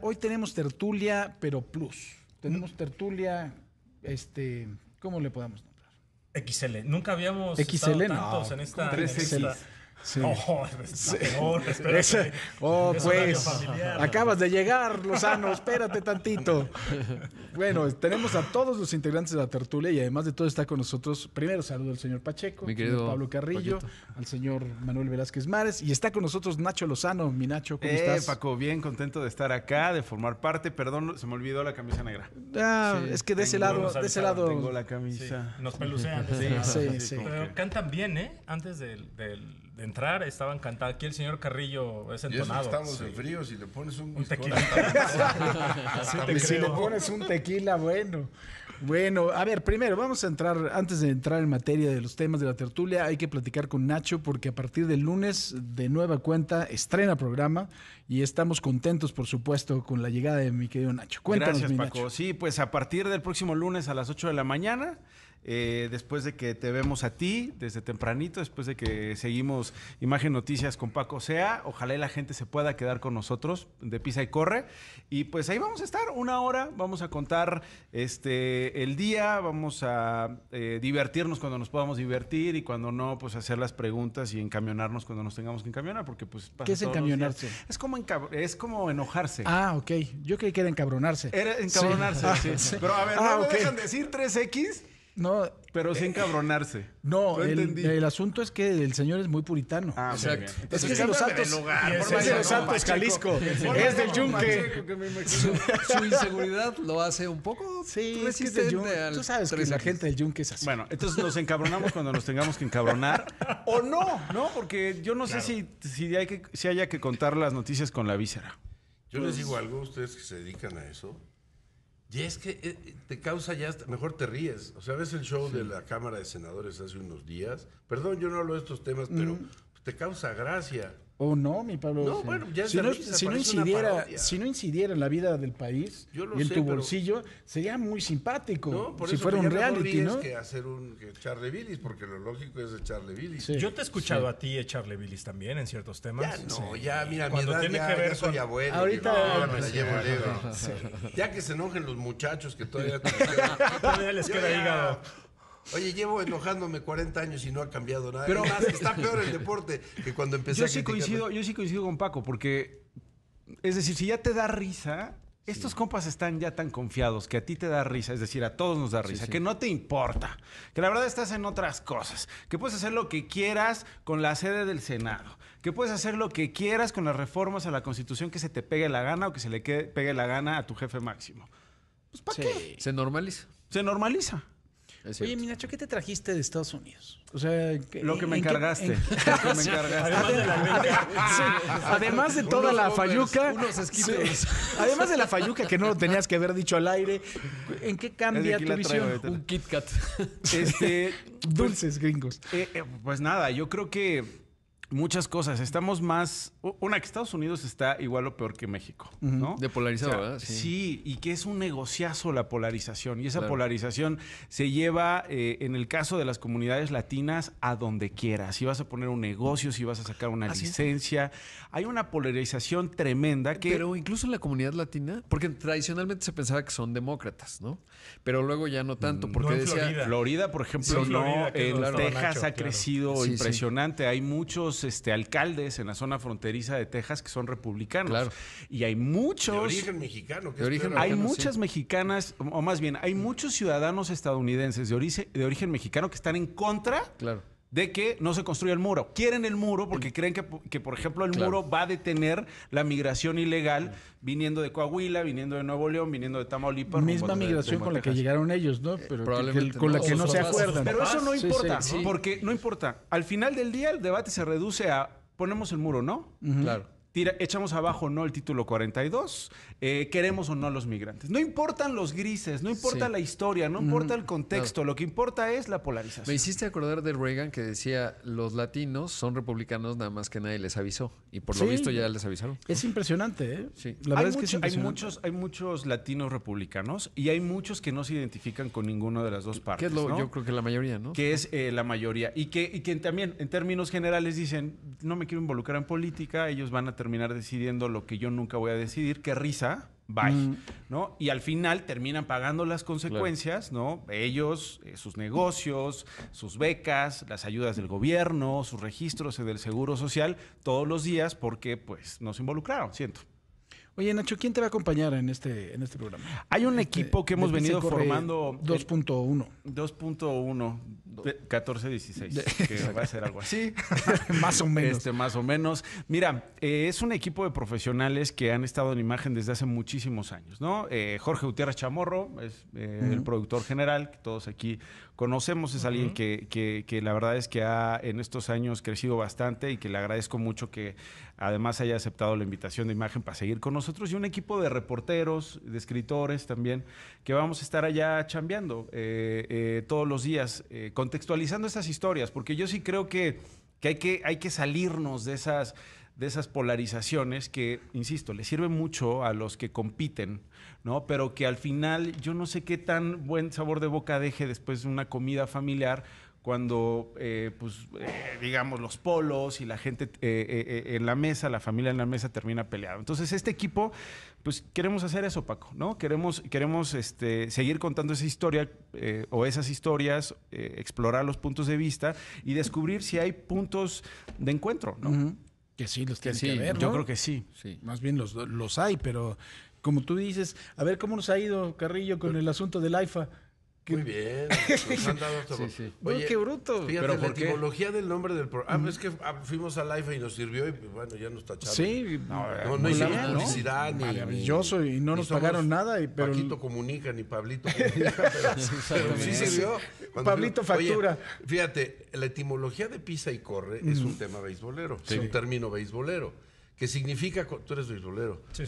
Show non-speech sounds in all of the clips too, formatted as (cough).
Hoy tenemos tertulia, pero plus. Tenemos mm. tertulia, este, ¿cómo le podemos nombrar? XL. Nunca habíamos XL, estado en esta, en Oh, pues, acabas de llegar, Lozano, espérate tantito. Bueno, tenemos a todos los integrantes de la tertulia y además de todo está con nosotros, primero saludo al señor Pacheco, Mi querido Pablo Carrillo, al señor Manuel Velázquez Mares y está con nosotros Nacho Lozano. Mi Nacho, ¿cómo eh, estás? Paco, bien contento de estar acá, de formar parte. Perdón, se me olvidó la camisa negra. Ah, es que de ese lado, de ese lado. Tengo la camisa. Nos pelucean. Sí, sí, sí. Pero cantan bien, ¿eh? Antes del de entrar estaba encantado. Aquí el señor Carrillo es entonado. estamos en frío, si le pones un, tequila. (laughs) si le pones un tequila, bueno. Bueno, a ver, primero vamos a entrar, antes de entrar en materia de los temas de la tertulia, hay que platicar con Nacho porque a partir del lunes, de nueva cuenta, estrena programa y estamos contentos, por supuesto, con la llegada de mi querido Nacho. Cuéntanos, Gracias, Nacho. Sí, pues a partir del próximo lunes a las 8 de la mañana eh, después de que te vemos a ti desde tempranito, después de que seguimos Imagen Noticias con Paco Sea. Ojalá la gente se pueda quedar con nosotros de Pisa y Corre. Y pues ahí vamos a estar una hora, vamos a contar este, el día, vamos a eh, divertirnos cuando nos podamos divertir y cuando no, pues hacer las preguntas y encamionarnos cuando nos tengamos que encamionar, porque pues... ¿Qué es encamionarse? Es como, es como enojarse. Ah, ok. Yo creí que era encabronarse. Era encabronarse, (laughs) ah, Pero a ver, ¿no ah, dejan decir 3X? No. Pero sin eh, cabronarse. No, el, el, asunto es que el señor es muy puritano. Ah, exacto. es de los Santos. es de los Santos, Jalisco. Es del Yunque. Su, (laughs) inseguridad lo hace un poco sí, es que Tú sabes que la gente del Yunque es así. Bueno, entonces nos encabronamos cuando nos tengamos que encabronar. o no, ¿no? Porque yo no sé si, si, hay que, si haya que contar las noticias con la víscera. Yo les digo algo, ustedes que se dedican a eso. Y es que eh, eh, te causa ya, mejor te ríes. O sea, ves el show de la Cámara de Senadores hace unos días. Perdón, yo no hablo de estos temas, pero te causa gracia. O oh, no, mi Pablo. No, bueno, ya si, no, si, no incidiera, si no incidiera en la vida del país y en tu bolsillo, sería muy simpático. No, por si eso fuera un reality, ¿no? que hacer un que echarle bilis, porque lo lógico es echarle bilis. Yo te he escuchado a ti echarle bilis también en ciertos temas. Ya, no, ya, mira, cuando mi edad, tiene que ver con soy abuelo, Ahorita no, llevo Ya que se enojen los muchachos que todavía, (laughs) todavía les queda hígado. Oye, llevo enojándome 40 años y no ha cambiado nada. Pero más, está peor el deporte que cuando empecé yo a sí coincido, Yo sí coincido con Paco, porque, es decir, si ya te da risa, Estos compas están ya tan confiados que a ti te da risa, es decir, a todos nos da risa, que no te importa, que la verdad estás en otras cosas, que puedes hacer lo que quieras con la sede del Senado, que puedes hacer lo que quieras con las reformas a la Constitución que se te pegue la gana o que se le pegue la gana a tu jefe máximo. Pues ¿para qué? Se normaliza. Se normaliza. Oye, Minacho, ¿qué te trajiste de Estados Unidos? O sea, lo que me (laughs) encargaste. Además de (laughs) toda la fayuca. Además de la fayuca que no lo tenías que haber dicho al aire. ¿En qué cambia tu visión? Un Kit Kat. Este, (laughs) dulces gringos. Eh, eh, pues nada, yo creo que muchas cosas. Estamos más. Una, que Estados Unidos está igual o peor que México, ¿no? De polarizado, ¿verdad? Sí. y que es un negociazo la polarización. Y esa polarización se lleva, eh, en el caso de las comunidades latinas, a donde quieras. Si vas a poner un negocio, si vas a sacar una licencia. Hay una polarización tremenda que. Pero incluso en la comunidad latina, porque tradicionalmente se pensaba que son demócratas, ¿no? Pero luego ya no tanto, mm, porque en Florida. por ejemplo, no. en Texas ha crecido impresionante. Hay muchos este, alcaldes en la zona fronteriza de Texas que son republicanos. Y hay muchos. De origen mexicano. hay muchas mexicanas, o más bien, hay muchos ciudadanos estadounidenses de origen, de origen mexicano que están en contra. Claro de que no se construya el muro. Quieren el muro porque creen que, por ejemplo, el muro va a detener la migración ilegal viniendo de Coahuila, viniendo de Nuevo León, viniendo de Tamaulipas. Misma migración con la que llegaron ellos, ¿no? Pero con la que no se acuerdan. Pero eso no importa, porque no importa. Al final del día el debate se reduce a ponemos el muro, ¿no? Claro echamos abajo o no el título 42, eh, queremos o no los migrantes. No importan los grises, no importa la historia, no importa el contexto, lo que importa es la polarización. Me hiciste acordar de Reagan que decía, los latinos son republicanos nada más que nadie les avisó, y por lo visto ya les avisaron. Es impresionante, ¿eh? Sí. La verdad hay es que Hay muchos, hay muchos latinos republicanos y hay muchos que no se identifican con ninguna de las dos partes. Yo creo que la mayoría, ¿no? Que es eh, la mayoría. Y que, y que también, en términos generales, dicen, no me quiero involucrar en política, ellos van a terminar terminar decidiendo lo que yo nunca voy a decidir, qué risa, bye, mm. ¿no? Y al final terminan pagando las consecuencias, ¿no? Ellos, eh, sus negocios, sus becas, las ayudas del gobierno, sus registros del Seguro Social, todos los días porque pues se involucraron, siento. Oye, Nacho, ¿quién te va a acompañar en este, en este programa? Hay un este, equipo que hemos venido formando. 2.1. 2.1, 14, 16. que va a ser algo así. (laughs) más o menos. Este, más o menos. Mira, eh, es un equipo de profesionales que han estado en imagen desde hace muchísimos años, ¿no? Eh, Jorge Gutiérrez Chamorro es eh, el productor general, que todos aquí conocemos es alguien que, la verdad es que ha en estos años crecido bastante y que le agradezco mucho que además haya aceptado la invitación de imagen para seguir con nosotros y un equipo de reporteros, de escritores también, que vamos a estar allá chambeando eh, eh, todos los días, eh, contextualizando esas historias, porque yo sí creo que, hay que hay que salirnos de esas de esas polarizaciones que, insisto, le sirve mucho a los que compiten, ¿no? Pero que al final yo no sé qué tan buen sabor de boca deje después de una comida familiar cuando, eh, pues, eh, digamos, los polos y la gente eh, en la mesa, la familia en la mesa termina peleado. Entonces, este equipo, pues, queremos hacer eso, Paco, ¿no? Queremos, queremos este, seguir contando esa historia o esas historias, explorar los puntos de vista y descubrir si hay puntos de encuentro, ¿no? Que sí, los que que ver Yo creo que sí. Más bien los, los hay, pero como tú dices, a ver cómo nos ha ido Carrillo con el asunto del AIFA. Muy bien. (laughs) Nos han dado sí, Oye, qué bruto. Fíjate, la etimología del nombre del programa. Ah, es que ah, fuimos a live y nos sirvió y pues, bueno, ya nos tacharon. Sí. No, no, publicidad ni... Maravilloso y no nos pagaron nada. Y, Paquito comunica ni Pablito (laughs) comunica, pero, sí, sirvió. Pablito factura. fíjate, la etimología de pisa y corre es un tema beisbolero. Es un término beisbolero que significa, tú eres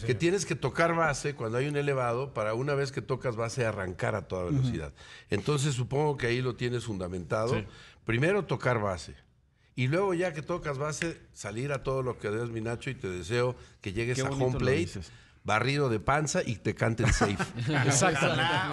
que tienes que tocar base cuando hay un elevado para una vez que tocas base arrancar a toda velocidad. Entonces supongo que ahí lo tienes fundamentado. Primero tocar base. Y luego ya que tocas base, salir a todo lo que des, mi Nacho, y te deseo que llegues a home plate barrido de panza y te cante el safe. (laughs) Exacto.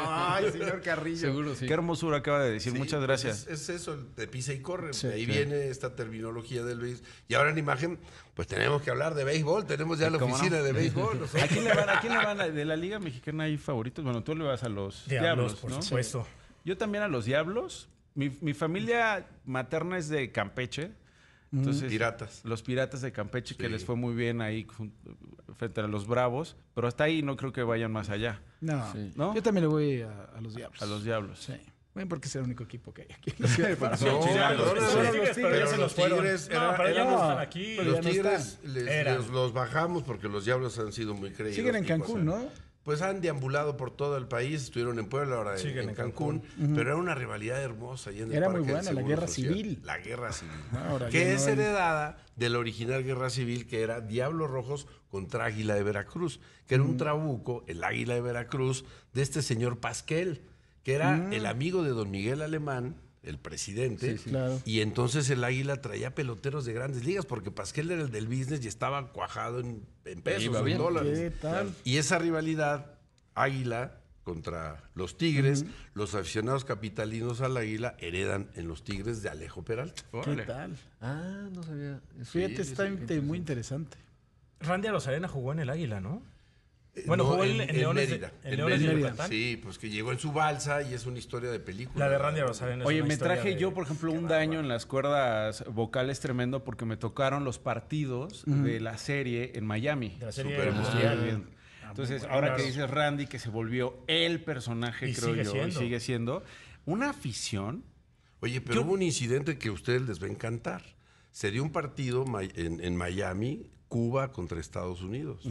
Ay, señor Carrillo. Qué hermosura acaba de decir. Muchas gracias. es, eso, de pisa y corre. ahí viene esta terminología del béisbol. Y ahora en imagen, pues tenemos que hablar de béisbol. Tenemos ya la oficina de béisbol. (laughs) ¿A quién le van? ¿De la Liga Mexicana hay favoritos? Bueno, tú le vas a los Diablos, por supuesto. Yo también a los Diablos. mi familia materna es de Campeche. Entonces, Los piratas de Campeche que les fue muy bien ahí frente a los Bravos, pero hasta ahí no creo que vayan más allá. No, yo también le voy a, los Diablos. A los Diablos. Sí. Bueno, porque es el único equipo que hay aquí. (laughs) los Tigres no, Los Tigres les, los bajamos porque los Diablos han sido muy creíbles. Siguen en Cancún, ¿no? pues han deambulado por todo el país, estuvieron en Puebla, ahora en, Cancún, pero era una rivalidad hermosa. Y en era muy buena, la guerra civil. La guerra civil, ah, que es heredada de la original guerra civil que era Diablos Rojos contra Águila de Veracruz, que era un mm. trabuco, el Águila de Veracruz, de este señor Pasquel, que era mm. el amigo de don Miguel Alemán, el presidente. Y entonces el Águila traía peloteros de grandes ligas, porque Pasquel era el del business y estaba cuajado en, pesos, en dólares. Y esa rivalidad, Águila contra los Tigres, los aficionados capitalinos al Águila heredan en los Tigres de Alejo Peralta. ¿Qué tal? Ah, no sabía. Fíjate, está muy interesante. Randy Arosarena jugó en el Águila, ¿no? Eh, bueno, en, Mérida. en Mérida. Sí, pues que llegó en su balsa y es una historia de película. La de Randy Oye, me traje yo, por ejemplo, un daño en las cuerdas vocales tremendo porque me tocaron los partidos de la serie en Miami. la Super ah, Entonces, ahora que dices Randy que se volvió el personaje, creo yo, y sigue siendo, una afición. Oye, pero hubo un incidente que a ustedes les va a encantar. Se dio un partido en, Miami, Cuba contra Estados Unidos.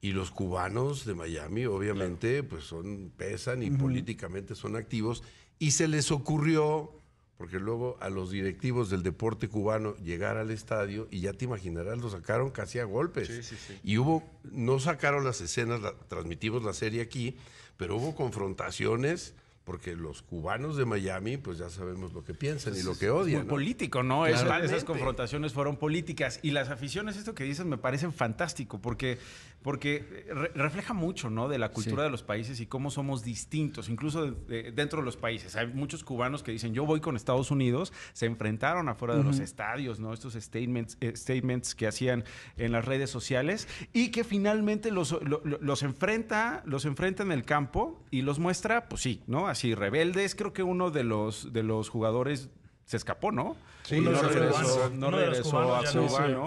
Y los cubanos de Miami, obviamente, pues son, pesan y políticamente son activos. Y se les ocurrió, porque luego a los directivos del deporte cubano llegar al estadio y ya te imaginarás, lo sacaron casi a golpes. Y hubo, no sacaron las escenas, transmitimos la serie aquí, pero hubo confrontaciones porque los cubanos de Miami, pues ya sabemos lo que piensan y pues lo que odian. Es muy político, ¿no? Claro. esas confrontaciones fueron políticas. Y las aficiones, esto que dices, me parecen fantástico, porque, porque refleja mucho, ¿no? De la cultura de los países y cómo somos distintos, incluso dentro de los países. Hay muchos cubanos que dicen, yo voy con Estados Unidos, se enfrentaron afuera de los estadios, ¿no? Estos statements, eh, statements que hacían en las redes sociales y que finalmente los, los, enfrenta, los enfrenta en el campo y los muestra, pues sí, ¿no? así rebeldes. Creo que uno de los, de los jugadores se escapó, ¿no? Sí, no regresó, no regresó a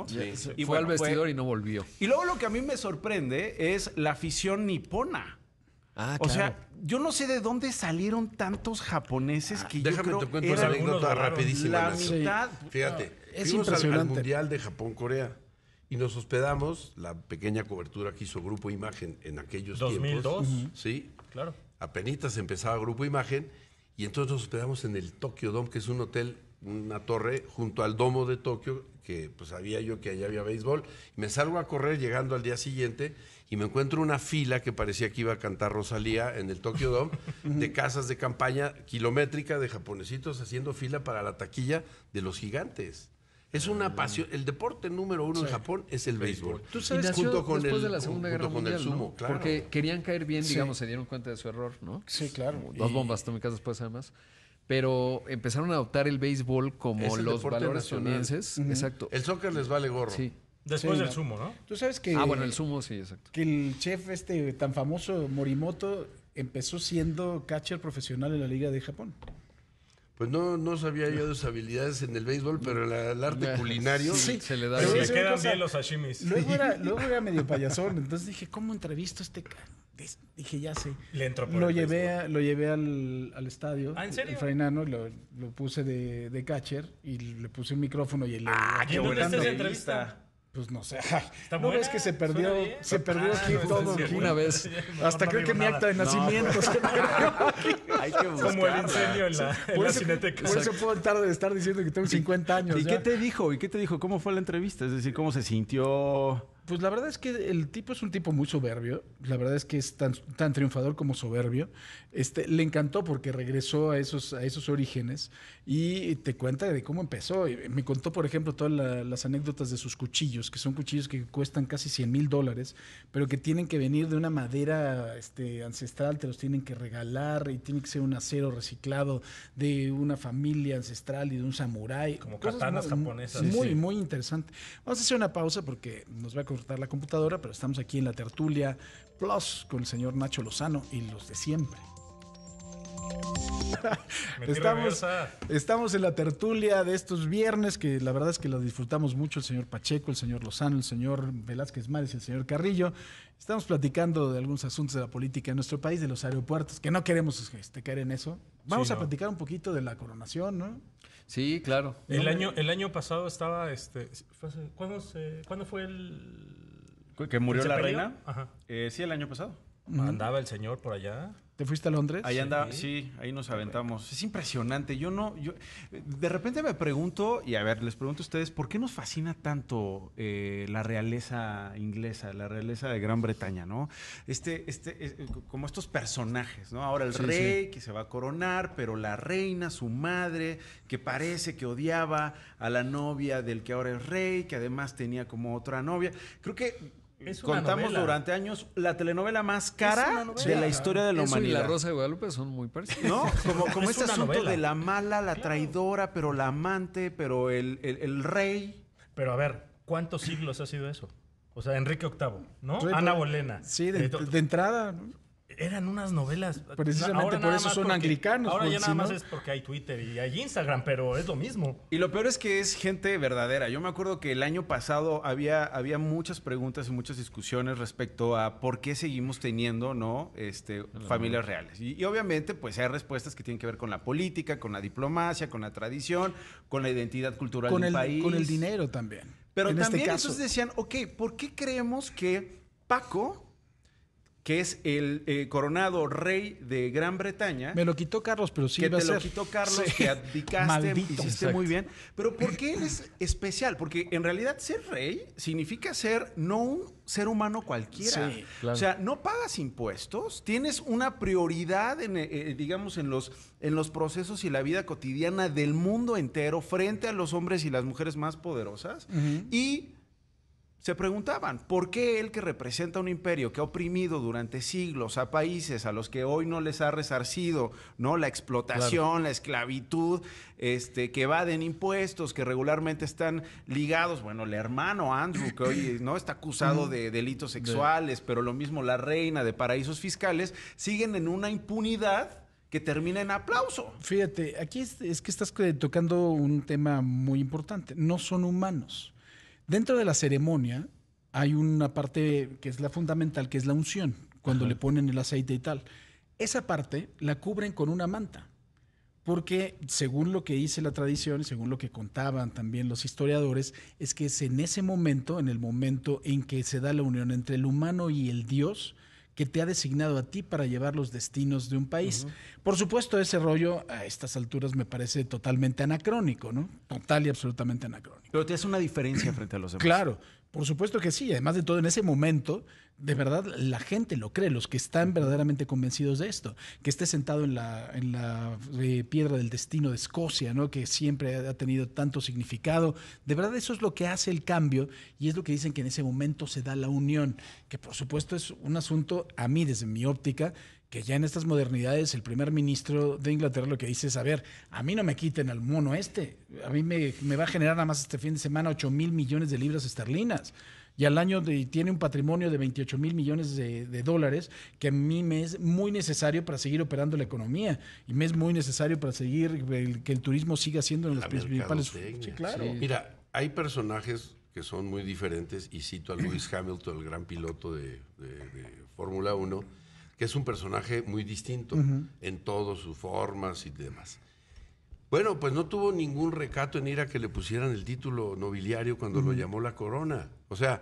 sí. Y fue al vestidor y no volvió. Y luego lo que a mí me sorprende es la afición nipona. Ah, claro. o sea, yo no sé de dónde salieron tantos japoneses ah, que yo déjame creo te cuento una anécdota rapidísima. La mitad. Fíjate, ah, es fuimos Al, mundial de Japón Corea y nos hospedamos la pequeña cobertura que hizo Grupo Imagen en aquellos tiempos. 2002. Sí. Claro. Apenitas empezaba Grupo Imagen y entonces nos hospedamos en el Tokyo Dome, que es un hotel, una torre junto al domo de Tokio, que pues sabía yo que allá había béisbol. Y me salgo a correr llegando al día siguiente y me encuentro una fila que parecía que iba a cantar Rosalía en el Tokyo Dome, (laughs) de casas de campaña kilométrica de japonesitos haciendo fila para la taquilla de los gigantes. Es una pasión. El deporte número uno en Japón es el béisbol. Tú sabes, junto con después de la Segunda Guerra Mundial, sumo, porque querían caer bien, digamos, se dieron cuenta de su error, ¿no? Sí, claro. Dos bombas atómicas después, además. Pero empezaron a adoptar el béisbol como los valores japoneses Exacto. El soccer les vale gorro. Sí. Después del sumo, ¿no? Tú sabes que. Ah, bueno, el sumo, sí, exacto. Que el chef este tan famoso, Morimoto, empezó siendo catcher profesional en la Liga de Japón. Pues no, no sabía yo de sus habilidades en el béisbol, pero el arte (laughs) culinario. se le da. Pero Le quedan bien los sashimis. Luego era, luego era medio payasón, entonces dije, ¿cómo entrevisto a este Dije, ya sé. Le por Lo llevé, a- lo llevé al, al estadio. ¿Ah, en serio? El Frainano, lo, lo puse de, de catcher y le puse un micrófono y le... Ah, qué buena dónde esa entrevista? Pues no sé. ¿No ves que se perdió, se perdió ah, aquí todo? Una vez. Hasta creo que mi acta de nacimiento. se hay que Como el incendio en la, eso, cineteca. puedo estar, diciendo que tengo 50 años. ¿Y qué te dijo? ¿Y qué te dijo? ¿Cómo fue la entrevista? Es decir, ¿cómo se sintió? Pues la verdad es que el tipo es un tipo muy soberbio. La verdad es que es tan, tan triunfador como soberbio. Este, le encantó porque regresó a esos, a esos orígenes y te cuenta de cómo empezó. Me contó, por ejemplo, todas las anécdotas de sus cuchillos, que son cuchillos que cuestan casi 100 mil dólares, pero que tienen que venir de una madera este, ancestral, te los tienen que regalar y tiene que ser un acero reciclado de una familia ancestral y de un samurái. Como katanas muy, japonesas. Muy, muy interesante. Vamos a hacer una pausa porque nos va a la computadora, pero estamos aquí en la tertulia Plus con el señor Nacho Lozano y los de siempre. (laughs) estamos, estamos en la tertulia de estos viernes, que la verdad es que la disfrutamos mucho el señor Pacheco, el señor Lozano, el señor Velázquez Mares, el señor Carrillo. Estamos platicando de algunos asuntos de la política en nuestro país, de los aeropuertos, que no queremos este, caer en eso. Vamos a platicar un poquito de la coronación, ¿no? Sí, claro. El, año, el año pasado estaba, este, ¿cuándo, fue el... ¿Que murió la reina? Eh, sí, el año pasado. Andaba el señor por allá. ¿Te fuiste a Londres? Ahí andaba, sí, ahí nos aventamos. Es impresionante. Yo no, yo de repente me pregunto, y a ver, les pregunto a ustedes, ¿por qué nos fascina tanto eh, la realeza inglesa, la realeza de Gran Bretaña, ¿no? Este, este, eh, como estos personajes, ¿no? Ahora el rey que se va a coronar, pero la reina, su madre, que parece que odiaba a la novia del que ahora es rey, que además tenía como otra novia. Creo que contamos durante años la telenovela más cara de la historia de la humanidad. Y la Rosa de Guadalupe son muy parecidas. ¿No? (laughs) Como, este asunto de la mala, la traidora, pero la amante, pero el, rey. Pero a ver, ¿cuántos siglos ha sido eso? O sea, Enrique VIII, ¿no? Ana pues, Bolena. Sí, de, eh, entrada. Eran unas novelas. Precisamente por eso son anglicanos. Ahora ya nada más es porque hay Twitter y hay Instagram, pero es lo mismo. Y lo peor es que es gente verdadera. Yo me acuerdo que el año pasado había, había muchas preguntas y muchas discusiones respecto a por qué seguimos teniendo ¿no? este, familias reales. Y, obviamente, pues hay respuestas que tienen que ver con la política, con la diplomacia, con la tradición, con la identidad cultural del país. Con el dinero también. Pero este también este decían, ok, ¿por qué creemos que Paco que es el eh, coronado rey de Gran Bretaña. Me lo quitó Carlos, pero sí. Que te lo quitó Carlos, que abdicaste, hiciste muy bien. Pero ¿por qué él es especial? Porque en realidad ser rey significa ser no un ser humano cualquiera. O sea, no pagas impuestos, tienes una prioridad, en, eh, eh, digamos, en los, en los procesos y la vida cotidiana del mundo entero frente a los hombres y las mujeres más poderosas. Y se preguntaban, ¿por qué el que representa un imperio que ha oprimido durante siglos a países a los que hoy no les ha resarcido, ¿no? La explotación, la esclavitud, este, que evaden impuestos, que regularmente están ligados, bueno, el hermano Andrew, que hoy ¿no? está acusado de delitos sexuales, pero lo mismo la reina de paraísos fiscales, siguen en una impunidad que termina en aplauso. Fíjate, aquí es que estás tocando un tema muy importante. No son humanos Dentro de la ceremonia hay una parte que es la fundamental, que es la unción, cuando le ponen el aceite y tal. Esa parte la cubren con una manta, porque según lo que dice la tradición, según lo que contaban también los historiadores, es que es en ese momento, en el momento en que se da la unión entre el humano y el Dios, que te ha designado a ti para llevar los destinos de un país. Por supuesto, ese rollo a estas alturas me parece totalmente anacrónico, ¿no? Total y absolutamente anacrónico. Pero te hace una diferencia frente a los demás. Claro, por supuesto que sí, además de todo, en ese momento, de verdad, la gente lo cree, los que están verdaderamente convencidos de esto, que esté sentado en la, en la eh, piedra del destino de Escocia, ¿no? que siempre ha tenido tanto significado, de verdad eso es lo que hace el cambio y es lo que dicen que en ese momento se da la unión, que por supuesto es un asunto, a mí desde mi óptica, que ya en estas modernidades el primer ministro de Inglaterra lo que dice es, a ver, a mí no me quiten al mono este, a mí me, va a generar nada más este fin de semana 8 mil millones de libras esterlinas y al año tiene un patrimonio de 28 mil millones de, dólares que a mí me es muy necesario para seguir operando la economía y me es muy necesario para seguir que el turismo siga siendo en los principales. claro. Mira, hay personajes que son muy diferentes y cito a Lewis Hamilton, el gran piloto de, de Fórmula 1 que es un personaje muy distinto en todas sus formas y demás. Bueno, pues no tuvo ningún recato en ir a que le pusieran el título nobiliario cuando lo llamó la corona. O sea,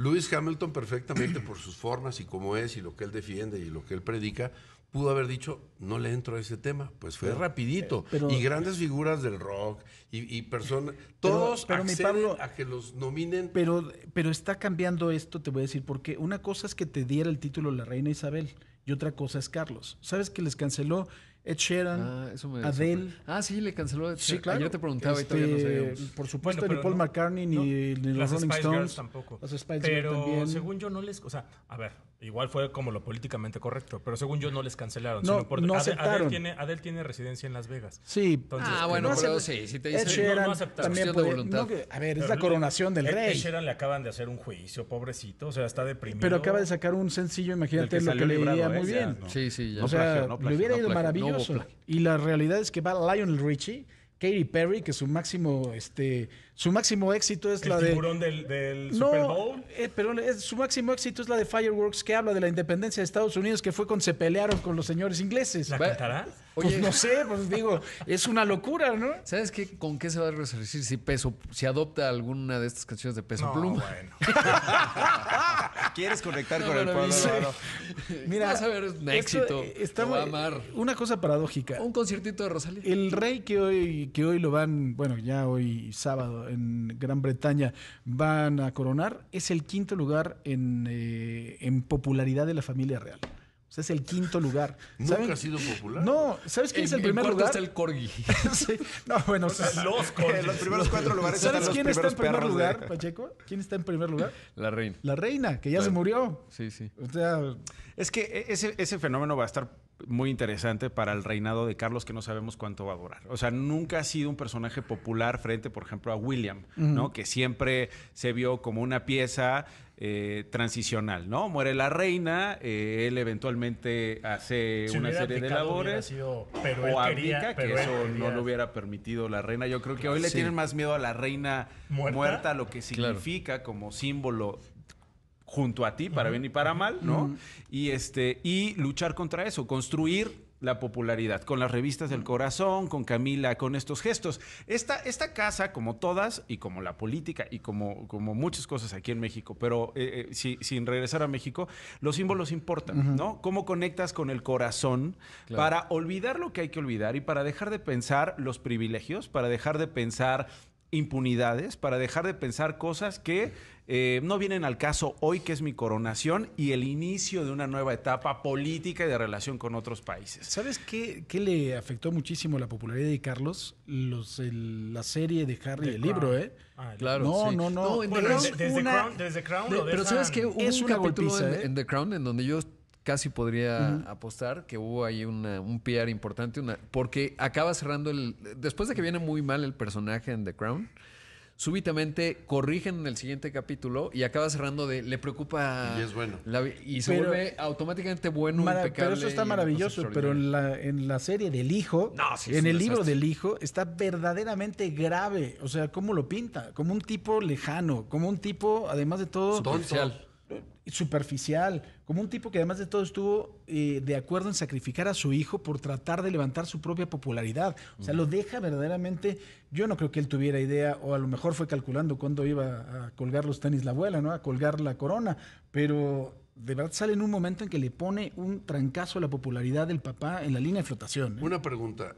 Lewis Hamilton perfectamente por sus formas y cómo es y lo que él defiende y lo que él predica, pudo haber dicho, no le entro a ese tema. Pues fue rapidito. Eh, y grandes figuras del rock y, personas, todos a que los nominen. Pero, pero está cambiando esto, te voy a decir, porque una cosa es que te diera el título la reina Isabel y otra cosa es Carlos. ¿Sabes que les canceló Ed Sheeran, ah, eso me Ah, sí, le canceló Ed Sí, claro. Ah, yo te preguntaba este, Por supuesto, ni Paul McCartney ni, las ni los Rolling Stones. tampoco. Las Spice Pero Girls también. según yo no les... O sea, a ver, Igual fue como lo políticamente correcto, pero según yo no les cancelaron. No, Adel, tiene, Adel tiene residencia en Las Vegas. Sí. ah, eh, bueno, no pero sí, si te dicen no, también puede, de voluntad. a ver, es la coronación del e-, rey. Ed le acaban de hacer un juicio, pobrecito, o sea, está deprimido. Pero acaba de sacar un sencillo, imagínate lo que le iría ¿eh? muy bien. sí, sí, ya. O sea, le hubiera ido maravilloso. y la realidad es que va Lionel Richie, Katy Perry, que es su máximo este su máximo éxito es la de. tiburón del, Super Bowl? Eh, pero su máximo éxito es la de Fireworks, que habla de la independencia de Estados Unidos, que fue cuando se pelearon con los señores ingleses. ¿La Oye. Pues no sé, pues digo, es una locura, ¿no? ¿Sabes qué? ¿Con qué se va a resarcir si peso, si adopta alguna de estas canciones de peso no, Bueno. (laughs) ¿Quieres conectar con el pueblo? (laughs) Mira, vas a ver, éxito. Eh, una cosa paradójica. Un conciertito de Rosalía. El rey que hoy, que hoy lo van, bueno, ya hoy sábado en Gran Bretaña van a coronar, es el quinto lugar en, eh, popularidad de la familia real. O es el quinto lugar. Nunca ha sido popular. No, ¿sabes quién es el primer lugar? está el corgi. (laughs) No, bueno, los corgis. Eh, los primeros cuatro lugares. ¿Sabes quién está en primer lugar, (laughs) Pacheco? ¿Quién está en primer lugar? La reina. La reina, que ya se murió. Sí, sí. O sea, es que e, ese, fenómeno va a estar muy interesante para el reinado de Carlos que no sabemos cuánto va a durar. O sea, nunca ha sido un personaje popular frente, por ejemplo, a William, ¿no? Que siempre se vio como una pieza eh, transicional, ¿no? Muere la reina, eh, él eventualmente hace una serie de labores. pero o aplica, que eso no lo hubiera permitido la reina. Yo creo que hoy le tienen más miedo a la reina muerta, lo que significa como símbolo junto a ti, para bien y para mal, ¿no? Y este, y luchar contra eso, construir la popularidad, con las revistas del corazón, con Camila, con estos gestos. Esta, esta casa, como todas, y como la política, y como, como muchas cosas aquí en México, pero eh, eh, sin regresar a México, los símbolos importan, ¿no? Cómo conectas con el corazón para olvidar lo que hay que olvidar y para dejar de pensar los privilegios, para dejar de pensar impunidades, para dejar de pensar cosas que eh, no vienen al caso hoy, que es mi coronación y el inicio de una nueva etapa política y de relación con otros países. ¿Sabes qué, qué le afectó muchísimo la popularidad de Carlos? Los, la serie de Harry, el libro, ¿eh? Ah, claro. No, no, no, no. desde, Crown, Crown Pero ¿sabes que es un capítulo en, en ¿eh? The Crown en donde yo casi podría apostar que hubo ahí un PR importante, porque acaba cerrando el. Después de que viene muy mal el personaje en The Crown, súbitamente corrigen en el siguiente capítulo y acaba cerrando de. Le preocupa. Y es bueno. y se vuelve automáticamente bueno, y impecable. Pero eso está maravilloso, pero en la, serie del hijo, en el libro del hijo, está verdaderamente grave. O sea, cómo lo pinta, como un tipo lejano, como un tipo, además de todo superficial, como un tipo que además de todo estuvo eh, de acuerdo en sacrificar a su hijo por tratar de levantar su propia popularidad. O sea, lo deja verdaderamente, yo no creo que él tuviera idea, o a lo mejor fue calculando cuándo iba a colgar los tenis la abuela, ¿no? A colgar la corona, pero de verdad sale en un momento en que le pone un trancazo a la popularidad del papá en la línea de flotación. ¿eh? Una pregunta,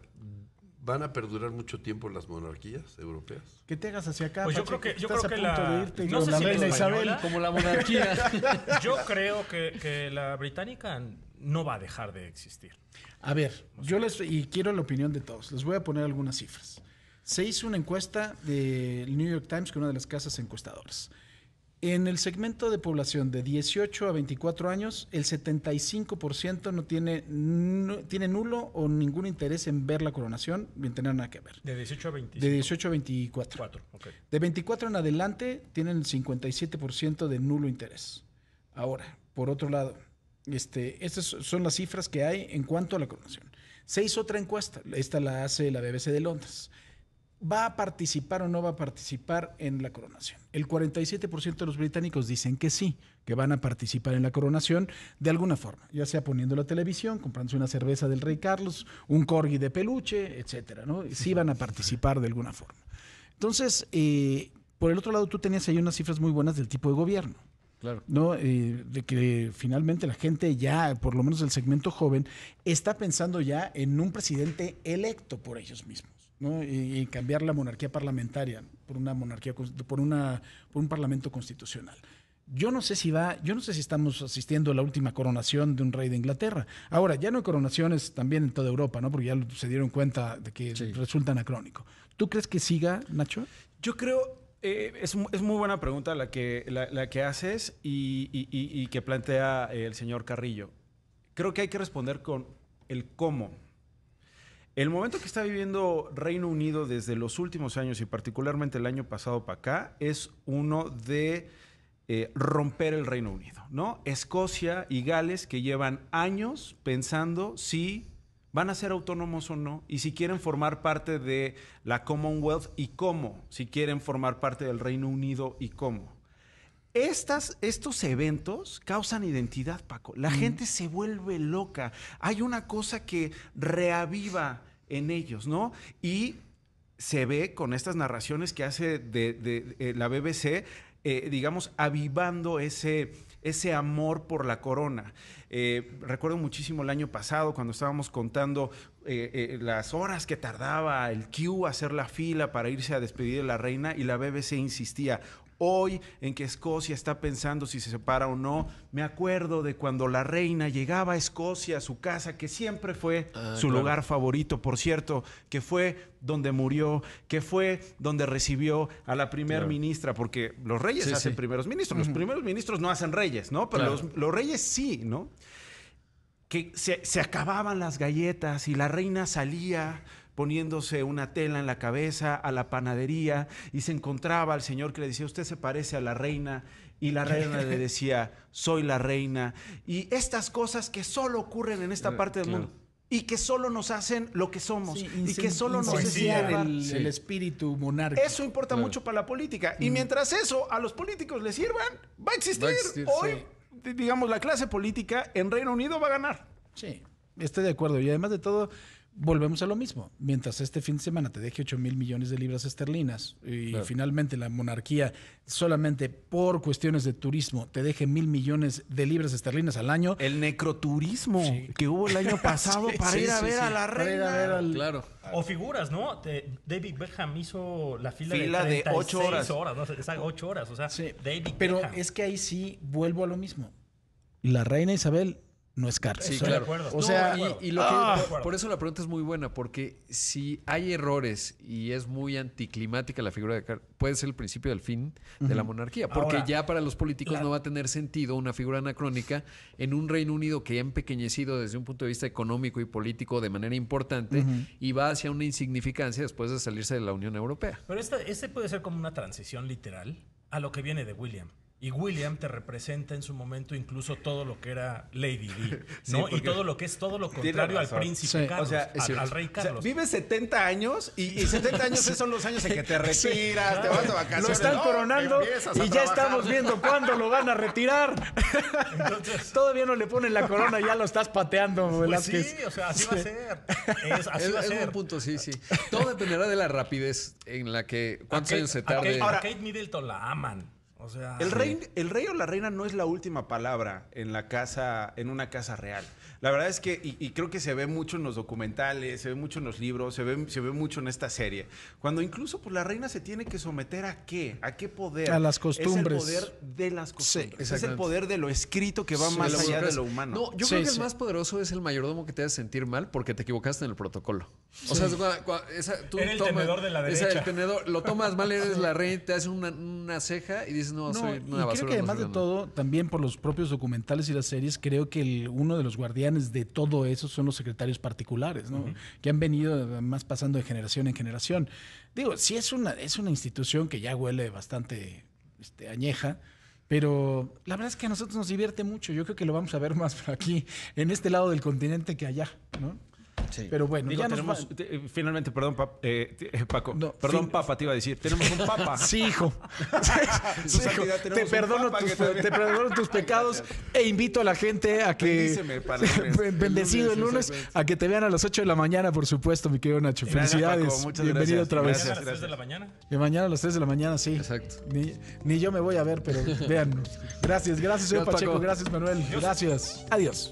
¿Van a perdurar mucho tiempo las monarquías europeas? ¿Qué te hagas hacia acá. Pues yo creo que, yo creo la. no Como la monarquía. (laughs) yo creo que, la británica no va a dejar de existir. A ver, yo les. Y quiero la opinión de todos. Les voy a poner algunas cifras. Se hizo una encuesta del New York Times con una de las casas encuestadoras. En el segmento de población de 18 a 24 años, el 75% no tiene, tiene nulo o ningún interés en ver la coronación, bien tener nada que ver. De 18 a 24? De 18 a 24. De 24 en adelante tienen el 57% de nulo interés. Ahora, por otro lado, este, estas son las cifras que hay en cuanto a la coronación. Se hizo otra encuesta, esta la hace la BBC de Londres va a participar o no va a participar en la coronación. El 47% de los británicos dicen que sí, que van a participar en la coronación de alguna forma, ya sea poniendo la televisión, comprándose una cerveza del rey Carlos, un corgi de peluche, etcétera, ¿no? Sí van a participar de alguna forma. Entonces, eh, por el otro lado, tú tenías ahí unas cifras muy buenas del tipo de gobierno. Claro. ¿no? Eh, de que finalmente la gente ya, por lo menos el segmento joven, está pensando ya en un presidente electo por ellos mismos. ¿no? y, cambiar la monarquía parlamentaria por una monarquía por una por un parlamento constitucional. Yo no sé si va, yo no sé si estamos asistiendo a la última coronación de un rey de Inglaterra. Ahora, ya no hay coronaciones también en toda Europa, ¿no? Porque ya se dieron cuenta de que resulta anacrónico. ¿Tú crees que siga, Nacho? Yo creo, eh, es, es, muy buena pregunta la que, la, que haces y, que plantea el señor Carrillo. Creo que hay que responder con el cómo. El momento que está viviendo Reino Unido desde los últimos años y particularmente el año pasado para acá es uno de eh, romper el Reino Unido, ¿no? Escocia y Gales que llevan años pensando si van a ser autónomos o no y si quieren formar parte de la Commonwealth y cómo, si quieren formar parte del Reino Unido y cómo. Estas, estos eventos causan identidad, Paco. La mm. gente se vuelve loca. Hay una cosa que reaviva en ellos, ¿no? Y se ve con estas narraciones que hace de, eh, la BBC, eh, digamos, avivando ese, ese amor por la corona. Eh, recuerdo muchísimo el año pasado cuando estábamos contando las horas que tardaba el Q hacer la fila para irse a despedir de la reina y la BBC insistía, hoy en que Escocia está pensando si se separa o no. Me acuerdo de cuando la reina llegaba a Escocia, a su casa, que siempre fue ah, su lugar favorito, por cierto, que fue donde murió, que fue donde recibió a la primer ministra, porque los reyes hacen primeros ministros, los primeros ministros no hacen reyes, ¿no? Pero los, reyes sí, ¿no? que se, acababan las galletas y la reina salía poniéndose una tela en la cabeza a la panadería y se encontraba al señor que le decía, usted se parece a la reina y la reina le (laughs) decía, soy la reina. Y estas cosas que solo ocurren en esta eh, parte del mundo. Y que solo nos hacen lo que somos. y que solo nos encierra el, espíritu monárquico. Eso importa mucho para la política. Y mm. mientras eso a los políticos les sirvan, va a existir. Hoy, digamos, la clase política en Reino Unido va a ganar. Sí, estoy de acuerdo. Y además de todo, volvemos a lo mismo. Mientras este fin de semana te deje 8 mil millones de libras esterlinas y finalmente la monarquía solamente por cuestiones de turismo te deje mil millones de libras esterlinas al año. El necroturismo que hubo el año (laughs) pasado para, ir a ver a la reina. O figuras, ¿no? David Beckham hizo la fila, de, 8 horas. horas o sea, 8 horas, Pero es que ahí sí vuelvo a lo mismo. La reina Isabel no es caro. claro. O sea, ah. por, eso la pregunta es muy buena, porque si hay errores y es muy anticlimática la figura de Carlos puede ser el principio del fin de la monarquía, porque ya para los políticos no va a tener sentido una figura anacrónica en un Reino Unido que ha empequeñecido desde un punto de vista económico y político de manera importante y va hacia una insignificancia después de salirse de la Unión Europea. Pero este puede ser como una transición literal a lo que viene de William. Y William te representa en su momento incluso todo lo que era Lady D, (laughs) ¿no? y todo lo que es todo lo contrario al príncipe Carlos, o sea, al, rey Carlos. vive 70 años y, y 70 años son los años en que te (laughs) retiras, te vas de vacaciones. Lo están coronando y ya estamos viendo cuándo lo van a retirar. Entonces, Todavía no le ponen la corona y ya lo estás pateando, pues sí, o sea, así va a ser. (laughs) Es, así un punto, sí, sí. Todo dependerá de la rapidez en la que cuántos años se tarde. ahora, Kate Middleton la aman el, rey, el rey o la reina no es la última palabra en la casa, en una casa real. La verdad es que, y, creo que se ve mucho en los documentales, se ve mucho en los libros, se ve, se ve mucho en esta serie. Cuando incluso pues, la reina se tiene que someter a qué, a qué poder. A las costumbres. Es el poder de las costumbres. es el poder de lo escrito que va más allá de lo humano. No, yo creo que el más poderoso es el mayordomo que te hace sentir mal porque te equivocaste en el protocolo. O sea, tú el tenedor de la derecha. el tenedor, lo tomas mal, eres la reina, te hace una, ceja y dices, no, no soy una y basura. Creo que además de todo, también por los propios documentales y las series, creo que el, uno de los guardianes de todo eso son los secretarios particulares, ¿no? Que han venido más pasando de generación en generación. Digo, sí es una, es una institución que ya huele bastante este, añeja, pero la verdad es que a nosotros nos divierte mucho. Yo creo que lo vamos a ver (laughs) más por aquí, en este lado del continente que allá, ¿no? Pero bueno, tenemos, eh, finalmente, perdón, eh, eh, Paco, perdón, Papa, te iba a decir, tenemos un Papa. (laughs) sí, hijo. (laughs) Te, perdono tus, pecados e invito a la gente a que. (laughs) bendecido el lunes, a que te vean a las 8 de la mañana, por supuesto, mi querido Nacho. Felicidades. Bienvenido otra vez. Mañana a las 3 de la mañana. De mañana a las 3 de la mañana, sí. Exacto. Ni, yo me voy a ver, pero vean Gracias, gracias, señor Pacheco. Gracias, Manuel. Gracias. Adiós.